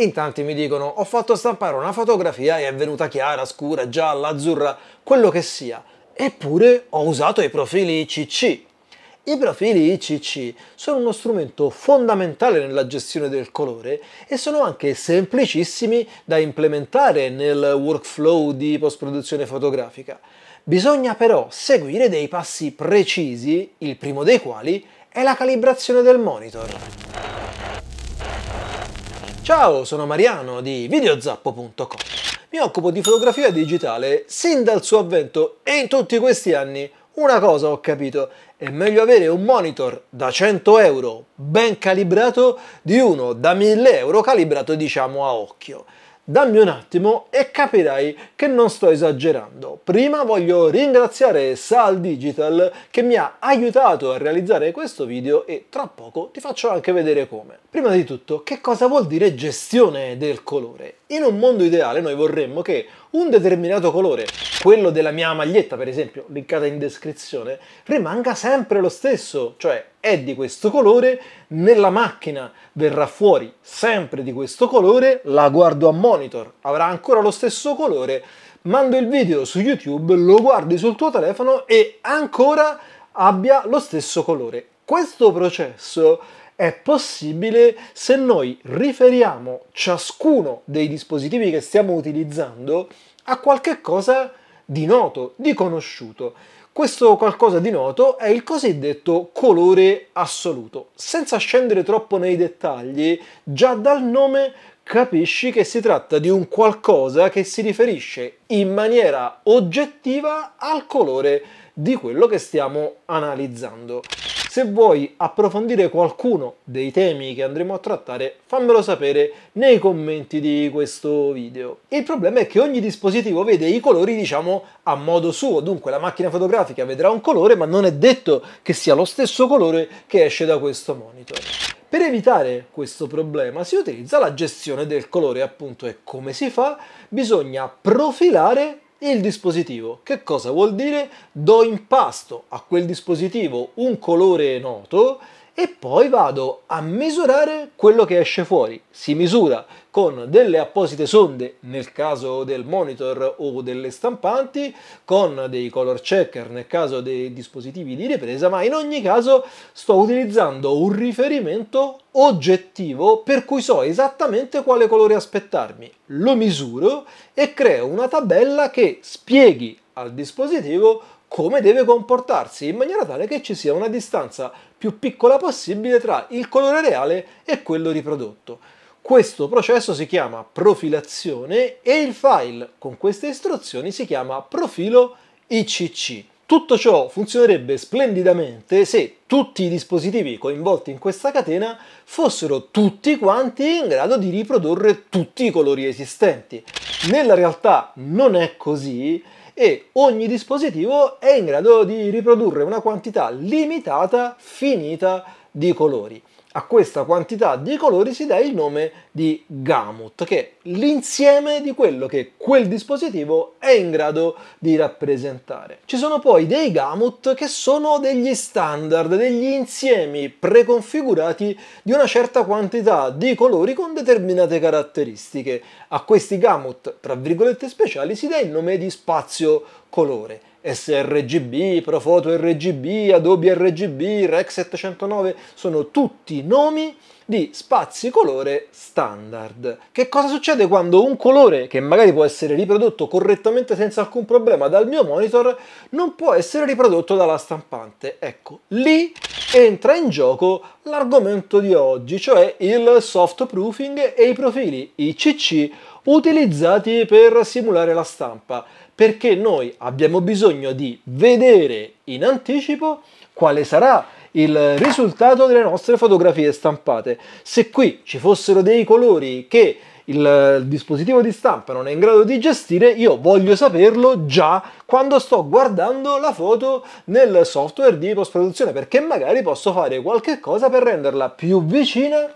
In tanti mi dicono ho fatto stampare una fotografia e è venuta chiara, scura, gialla, azzurra, quello che sia. Eppure ho usato i profili ICC. I profili ICC sono uno strumento fondamentale nella gestione del colore e sono anche semplicissimi da implementare nel workflow di post-produzione fotografica. Bisogna però seguire dei passi precisi, il primo dei quali è la calibrazione del monitor. Ciao, sono Mariano di videozappo.com. Mi occupo di fotografia digitale sin dal suo avvento e in tutti questi anni una cosa ho capito, è meglio avere un monitor da 100 euro ben calibrato di uno da 1000 euro calibrato diciamo a occhio. Dammi un attimo e capirai che non sto esagerando. Prima voglio ringraziare Sal Digital che mi ha aiutato a realizzare questo video e tra poco ti faccio anche vedere come. Prima di tutto, che cosa vuol dire gestione del colore? In un mondo ideale noi vorremmo che un determinato colore, quello della mia maglietta per esempio, linkata in descrizione, rimanga sempre lo stesso, cioè è di questo colore, nella macchina verrà fuori sempre di questo colore, la guardo a monitor, avrà ancora lo stesso colore, mando il video su YouTube, lo guardi sul tuo telefono e ancora abbia lo stesso colore. Questo processo è possibile se noi riferiamo ciascuno dei dispositivi che stiamo utilizzando a qualche cosa di noto, di conosciuto. Questo qualcosa di noto è il cosiddetto colore assoluto. Senza scendere troppo nei dettagli, già dal nome capisci che si tratta di un qualcosa che si riferisce in maniera oggettiva al colore di quello che stiamo analizzando. Se vuoi approfondire qualcuno dei temi che andremo a trattare, fammelo sapere nei commenti di questo video. Il problema è che ogni dispositivo vede i colori, diciamo, a modo suo, dunque la macchina fotografica vedrà un colore, ma non è detto che sia lo stesso colore che esce da questo monitor. Per evitare questo problema si utilizza la gestione del colore, appunto, e come si fa? Bisogna profilare il dispositivo. Che cosa vuol dire? Do impasto a quel dispositivo un colore noto e poi vado a misurare quello che esce fuori. Si misura con delle apposite sonde, nel caso del monitor o delle stampanti, con dei color checker nel caso dei dispositivi di ripresa, ma in ogni caso sto utilizzando un riferimento oggettivo per cui so esattamente quale colore aspettarmi. Lo misuro e creo una tabella che spieghi al dispositivo come deve comportarsi in maniera tale che ci sia una distanza più piccola possibile tra il colore reale e quello riprodotto. Questo processo si chiama profilazione e il file con queste istruzioni si chiama profilo ICC. Tutto ciò funzionerebbe splendidamente se tutti i dispositivi coinvolti in questa catena fossero tutti quanti in grado di riprodurre tutti i colori esistenti. Nella realtà non è così e ogni dispositivo è in grado di riprodurre una quantità limitata finita di colori a questa quantità di colori si dà il nome di gamut, che è l'insieme di quello che quel dispositivo è in grado di rappresentare. Ci sono poi dei gamut che sono degli standard, degli insiemi preconfigurati di una certa quantità di colori con determinate caratteristiche. A questi gamut, tra virgolette speciali, si dà il nome di spazio colore sRGB, Profoto RGB, Adobe RGB, Rec 709 sono tutti nomi di spazi colore standard. Che cosa succede quando un colore, che magari può essere riprodotto correttamente senza alcun problema dal mio monitor, non può essere riprodotto dalla stampante? Ecco, lì entra in gioco l'argomento di oggi, cioè il soft proofing e i profili ICC utilizzati per simulare la stampa perché noi abbiamo bisogno di vedere in anticipo quale sarà il risultato delle nostre fotografie stampate. Se qui ci fossero dei colori che il dispositivo di stampa non è in grado di gestire, io voglio saperlo già quando sto guardando la foto nel software di post-produzione, perché magari posso fare qualche cosa per renderla più vicina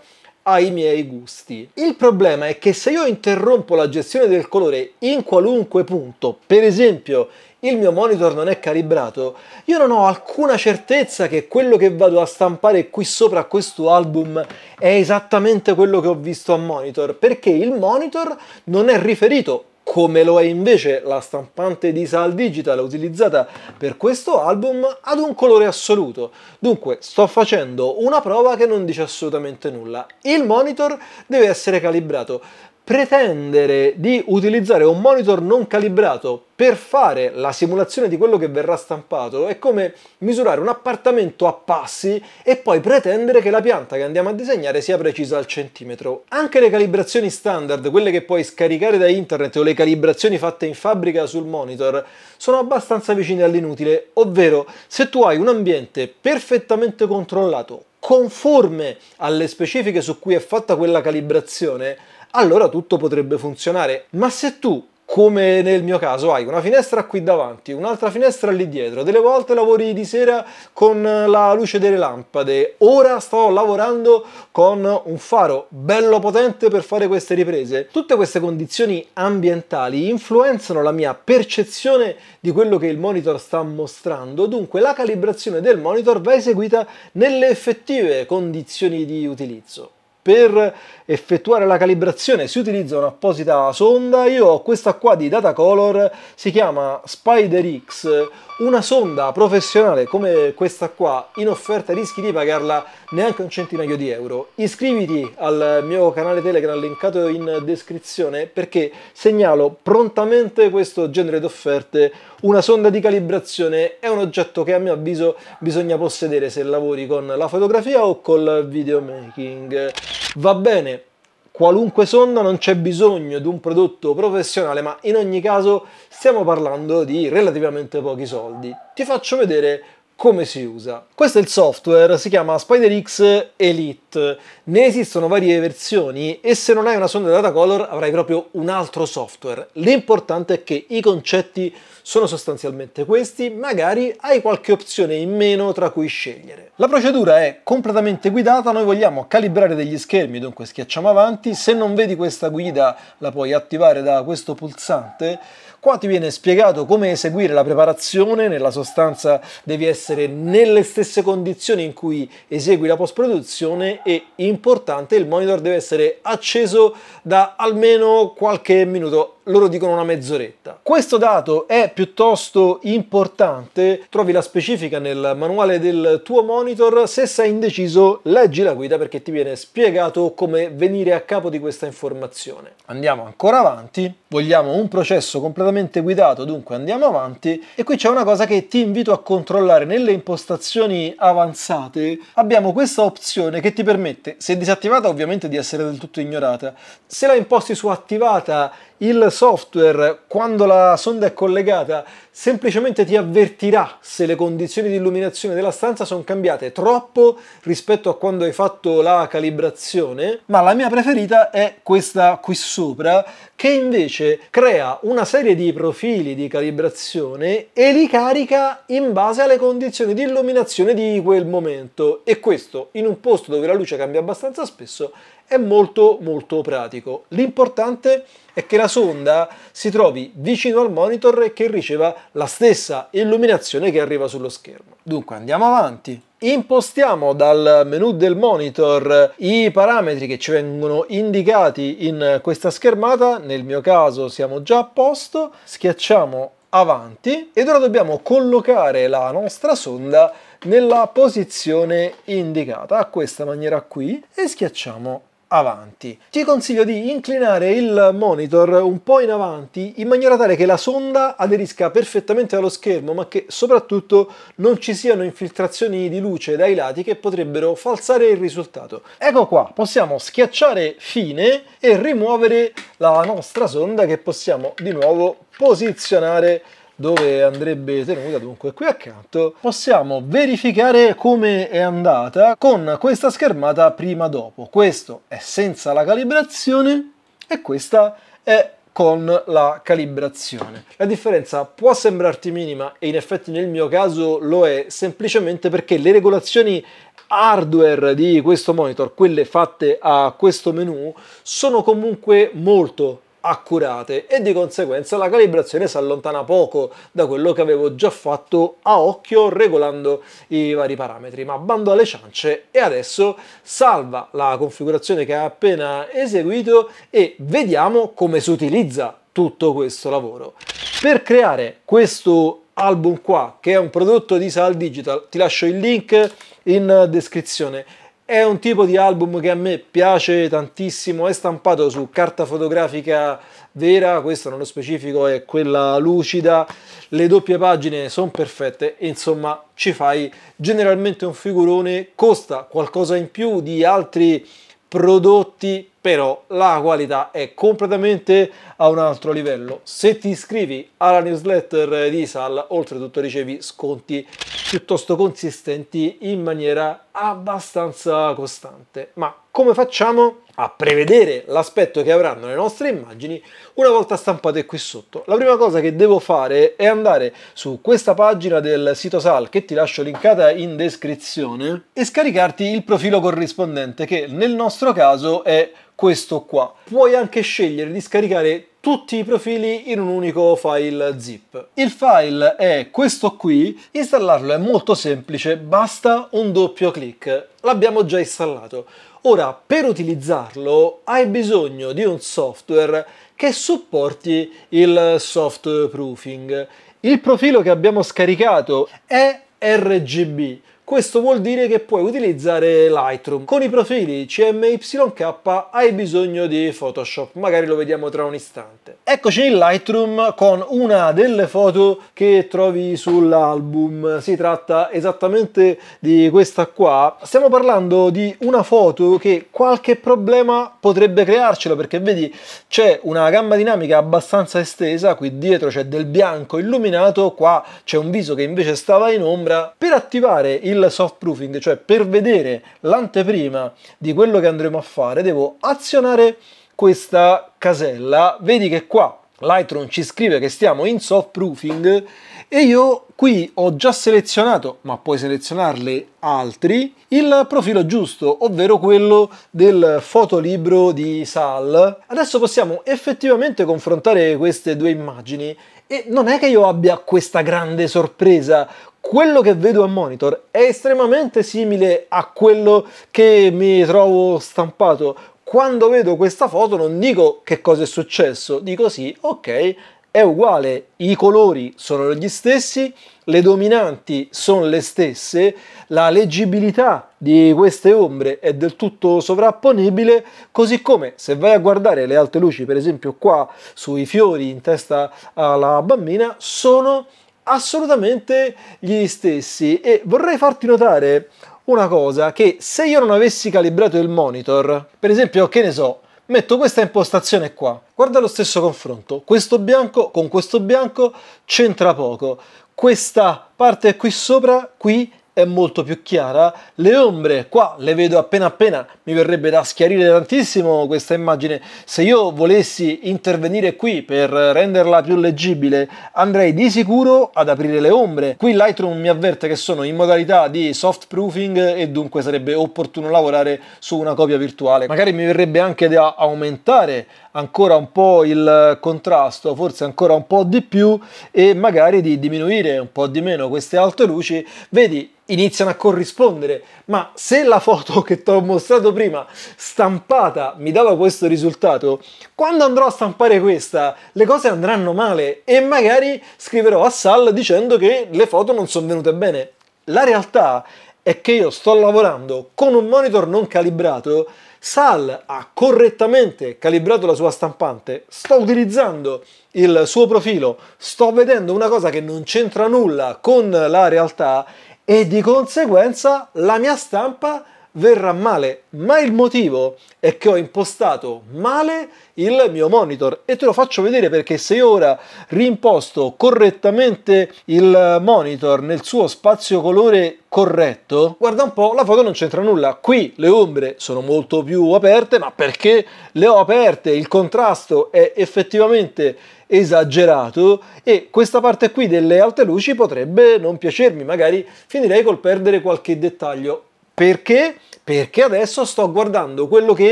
ai miei gusti. Il problema è che se io interrompo la gestione del colore in qualunque punto, per esempio il mio monitor non è calibrato, io non ho alcuna certezza che quello che vado a stampare qui sopra questo album è esattamente quello che ho visto a monitor, perché il monitor non è riferito come lo è invece la stampante di Sal Digital utilizzata per questo album ad un colore assoluto. Dunque sto facendo una prova che non dice assolutamente nulla. Il monitor deve essere calibrato pretendere di utilizzare un monitor non calibrato per fare la simulazione di quello che verrà stampato è come misurare un appartamento a passi e poi pretendere che la pianta che andiamo a disegnare sia precisa al centimetro. Anche le calibrazioni standard, quelle che puoi scaricare da internet o le calibrazioni fatte in fabbrica sul monitor, sono abbastanza vicine all'inutile, ovvero se tu hai un ambiente perfettamente controllato, conforme alle specifiche su cui è fatta quella calibrazione, allora tutto potrebbe funzionare. Ma se tu come nel mio caso hai una finestra qui davanti, un'altra finestra lì dietro, delle volte lavori di sera con la luce delle lampade, ora sto lavorando con un faro bello potente per fare queste riprese. Tutte queste condizioni ambientali influenzano la mia percezione di quello che il monitor sta mostrando, dunque la calibrazione del monitor va eseguita nelle effettive condizioni di utilizzo per effettuare la calibrazione si utilizza un'apposita sonda, io ho questa qua di Datacolor, si chiama Spider X, una sonda professionale come questa qua in offerta rischi di pagarla neanche un centinaio di euro. Iscriviti al mio canale Telegram linkato in descrizione perché segnalo prontamente questo genere di offerte. Una sonda di calibrazione è un oggetto che a mio avviso bisogna possedere se lavori con la fotografia o col videomaking. Va bene, qualunque sonda non c'è bisogno di un prodotto professionale, ma in ogni caso stiamo parlando di relativamente pochi soldi. Ti faccio vedere come si usa. Questo è il software, si chiama SpiderX Elite. Ne esistono varie versioni e se non hai una sonda data color avrai proprio un altro software. L'importante è che i concetti sono sostanzialmente questi, magari hai qualche opzione in meno tra cui scegliere. La procedura è completamente guidata, noi vogliamo calibrare degli schermi, dunque schiacciamo avanti, se non vedi questa guida la puoi attivare da questo pulsante Qua ti viene spiegato come eseguire la preparazione, nella sostanza devi essere nelle stesse condizioni in cui esegui la post-produzione e importante il monitor deve essere acceso da almeno qualche minuto loro dicono una mezz'oretta. Questo dato è piuttosto importante, trovi la specifica nel manuale del tuo monitor, se sei indeciso leggi la guida perché ti viene spiegato come venire a capo di questa informazione. Andiamo ancora avanti, vogliamo un processo completamente guidato, dunque andiamo avanti e qui c'è una cosa che ti invito a controllare nelle impostazioni avanzate, abbiamo questa opzione che ti permette, se disattivata ovviamente di essere del tutto ignorata, se la imposti su attivata il software, quando la sonda è collegata, semplicemente ti avvertirà se le condizioni di illuminazione della stanza sono cambiate troppo rispetto a quando hai fatto la calibrazione, ma la mia preferita è questa qui sopra, che invece crea una serie di profili di calibrazione e li carica in base alle condizioni di illuminazione di quel momento. E questo in un posto dove la luce cambia abbastanza spesso è molto molto pratico. L'importante è che la sonda si trovi vicino al monitor e che riceva la stessa illuminazione che arriva sullo schermo. Dunque andiamo avanti. Impostiamo dal menu del monitor i parametri che ci vengono indicati in questa schermata, nel mio caso siamo già a posto, schiacciamo avanti ed ora dobbiamo collocare la nostra sonda nella posizione indicata, a questa maniera qui, e schiacciamo avanti. Ti consiglio di inclinare il monitor un po' in avanti in maniera tale che la sonda aderisca perfettamente allo schermo ma che soprattutto non ci siano infiltrazioni di luce dai lati che potrebbero falsare il risultato. Ecco qua, possiamo schiacciare fine e rimuovere la nostra sonda che possiamo di nuovo posizionare dove andrebbe tenuta dunque qui accanto possiamo verificare come è andata con questa schermata prima dopo questo è senza la calibrazione e questa è con la calibrazione. La differenza può sembrarti minima e in effetti nel mio caso lo è semplicemente perché le regolazioni hardware di questo monitor, quelle fatte a questo menu, sono comunque molto accurate e di conseguenza la calibrazione si allontana poco da quello che avevo già fatto a occhio regolando i vari parametri ma bando alle ciance e adesso salva la configurazione che ha appena eseguito e vediamo come si utilizza tutto questo lavoro per creare questo album qua che è un prodotto di Sal Digital ti lascio il link in descrizione è un tipo di album che a me piace tantissimo, è stampato su carta fotografica vera, questa nello specifico è quella lucida, le doppie pagine sono perfette, insomma ci fai generalmente un figurone, costa qualcosa in più di altri prodotti però la qualità è completamente a un altro livello. Se ti iscrivi alla newsletter di Sal, oltretutto ricevi sconti piuttosto consistenti in maniera abbastanza costante. Ma come facciamo a prevedere l'aspetto che avranno le nostre immagini una volta stampate qui sotto? La prima cosa che devo fare è andare su questa pagina del sito SAL che ti lascio linkata in descrizione e scaricarti il profilo corrispondente che nel nostro caso è questo qua. Puoi anche scegliere di scaricare tutti i profili in un unico file zip. Il file è questo qui, installarlo è molto semplice, basta un doppio clic. L'abbiamo già installato. Ora, per utilizzarlo hai bisogno di un software che supporti il soft proofing. Il profilo che abbiamo scaricato è RGB, questo vuol dire che puoi utilizzare Lightroom. Con i profili CMYK hai bisogno di Photoshop, magari lo vediamo tra un istante. Eccoci in Lightroom con una delle foto che trovi sull'album. Si tratta esattamente di questa qua. Stiamo parlando di una foto che qualche problema potrebbe crearcelo perché vedi c'è una gamma dinamica abbastanza estesa, qui dietro c'è del bianco illuminato, qua c'è un viso che invece stava in ombra. Per attivare il soft proofing, cioè per vedere l'anteprima di quello che andremo a fare, devo azionare questa casella. Vedi che qua Lightroom ci scrive che stiamo in soft proofing e io qui ho già selezionato, ma puoi selezionarle altri, il profilo giusto, ovvero quello del fotolibro di Sal. Adesso possiamo effettivamente confrontare queste due immagini e non è che io abbia questa grande sorpresa. Quello che vedo a monitor è estremamente simile a quello che mi trovo stampato. Quando vedo questa foto non dico che cosa è successo, dico sì, ok, è uguale, i colori sono gli stessi, le dominanti sono le stesse, la leggibilità di queste ombre è del tutto sovrapponibile, così come se vai a guardare le alte luci, per esempio qua sui fiori in testa alla bambina, sono assolutamente gli stessi e vorrei farti notare una cosa che se io non avessi calibrato il monitor, per esempio che ne so, metto questa impostazione qua, guarda lo stesso confronto, questo bianco con questo bianco c'entra poco, questa parte qui sopra qui è molto più chiara le ombre qua le vedo appena appena mi verrebbe da schiarire tantissimo questa immagine se io volessi intervenire qui per renderla più leggibile andrei di sicuro ad aprire le ombre qui Lightroom mi avverte che sono in modalità di soft proofing e dunque sarebbe opportuno lavorare su una copia virtuale magari mi verrebbe anche da aumentare ancora un po' il contrasto, forse ancora un po' di più e magari di diminuire un po' di meno queste alte luci, vedi iniziano a corrispondere, ma se la foto che ti ho mostrato prima stampata mi dava questo risultato, quando andrò a stampare questa le cose andranno male e magari scriverò a Sal dicendo che le foto non sono venute bene. La realtà è che io sto lavorando con un monitor non calibrato Sal ha correttamente calibrato la sua stampante, sto utilizzando il suo profilo, sto vedendo una cosa che non c'entra nulla con la realtà e di conseguenza la mia stampa verrà male, ma il motivo è che ho impostato male il mio monitor e te lo faccio vedere perché se ora rimposto correttamente il monitor nel suo spazio colore corretto, guarda un po', la foto non c'entra nulla. Qui le ombre sono molto più aperte, ma perché le ho aperte, il contrasto è effettivamente esagerato e questa parte qui delle alte luci potrebbe non piacermi, magari finirei col perdere qualche dettaglio perché? Perché adesso sto guardando quello che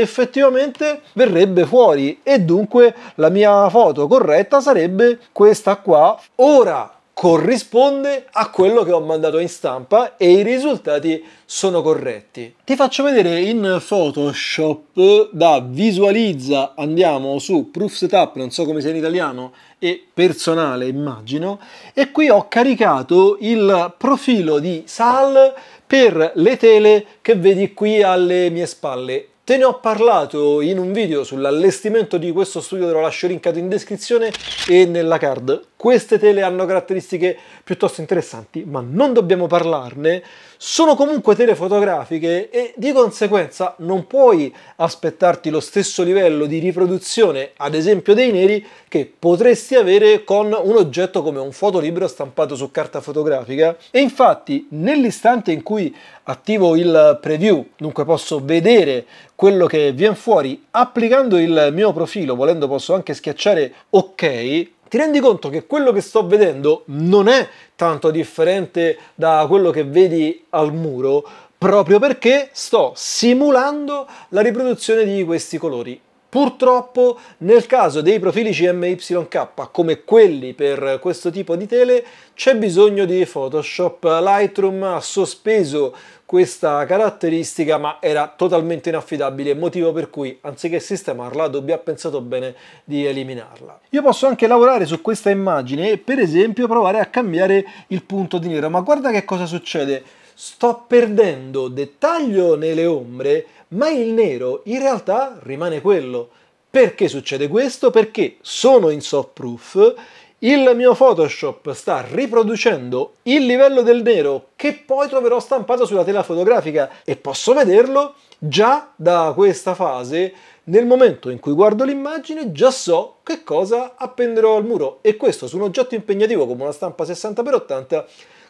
effettivamente verrebbe fuori e dunque la mia foto corretta sarebbe questa qua. Ora corrisponde a quello che ho mandato in stampa e i risultati sono corretti. Ti faccio vedere in Photoshop da visualizza, andiamo su proof setup, non so come sia in italiano, e personale immagino, e qui ho caricato il profilo di Sal per le tele che vedi qui alle mie spalle. Te ne ho parlato in un video sull'allestimento di questo studio, te lo lascio linkato in descrizione e nella card. Queste tele hanno caratteristiche piuttosto interessanti, ma non dobbiamo parlarne sono comunque telefotografiche e di conseguenza non puoi aspettarti lo stesso livello di riproduzione, ad esempio dei neri, che potresti avere con un oggetto come un fotolibro stampato su carta fotografica. E infatti nell'istante in cui attivo il preview, dunque posso vedere quello che viene fuori, applicando il mio profilo, volendo posso anche schiacciare ok, ti rendi conto che quello che sto vedendo non è tanto differente da quello che vedi al muro, proprio perché sto simulando la riproduzione di questi colori Purtroppo nel caso dei profili CMYK come quelli per questo tipo di tele c'è bisogno di Photoshop. Lightroom ha sospeso questa caratteristica ma era totalmente inaffidabile, motivo per cui anziché sistemarla Adobe pensato bene di eliminarla. Io posso anche lavorare su questa immagine e per esempio provare a cambiare il punto di nero, ma guarda che cosa succede sto perdendo dettaglio nelle ombre, ma il nero in realtà rimane quello. Perché succede questo? Perché sono in soft proof, il mio Photoshop sta riproducendo il livello del nero che poi troverò stampato sulla tela fotografica e posso vederlo già da questa fase. Nel momento in cui guardo l'immagine già so che cosa appenderò al muro e questo su un oggetto impegnativo come una stampa 60x80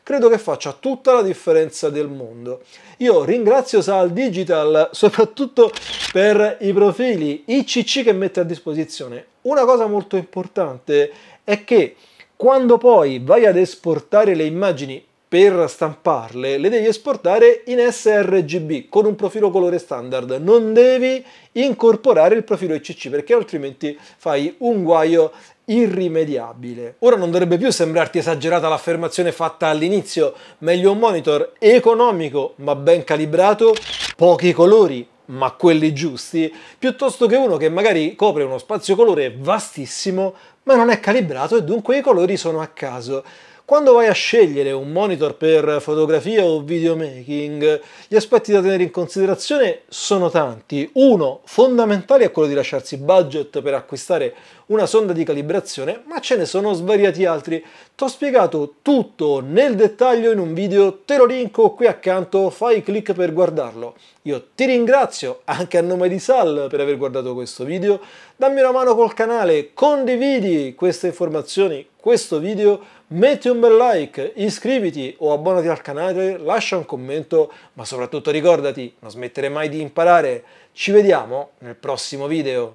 credo che faccia tutta la differenza del mondo. Io ringrazio Sal Digital soprattutto per i profili ICC che mette a disposizione. Una cosa molto importante è che quando poi vai ad esportare le immagini per stamparle le devi esportare in sRGB con un profilo colore standard, non devi incorporare il profilo ICC perché altrimenti fai un guaio irrimediabile. Ora non dovrebbe più sembrarti esagerata l'affermazione fatta all'inizio, meglio un monitor economico ma ben calibrato, pochi colori ma quelli giusti, piuttosto che uno che magari copre uno spazio colore vastissimo ma non è calibrato e dunque i colori sono a caso. Quando vai a scegliere un monitor per fotografia o videomaking, gli aspetti da tenere in considerazione sono tanti. Uno fondamentale è quello di lasciarsi budget per acquistare una sonda di calibrazione, ma ce ne sono svariati altri. T'ho spiegato tutto nel dettaglio in un video, te lo linko qui accanto, fai clic per guardarlo. Io ti ringrazio anche a nome di Sal per aver guardato questo video, dammi una mano col canale, condividi queste informazioni, questo video metti un bel like, iscriviti o abbonati al canale, lascia un commento, ma soprattutto ricordati, non smettere mai di imparare. Ci vediamo nel prossimo video.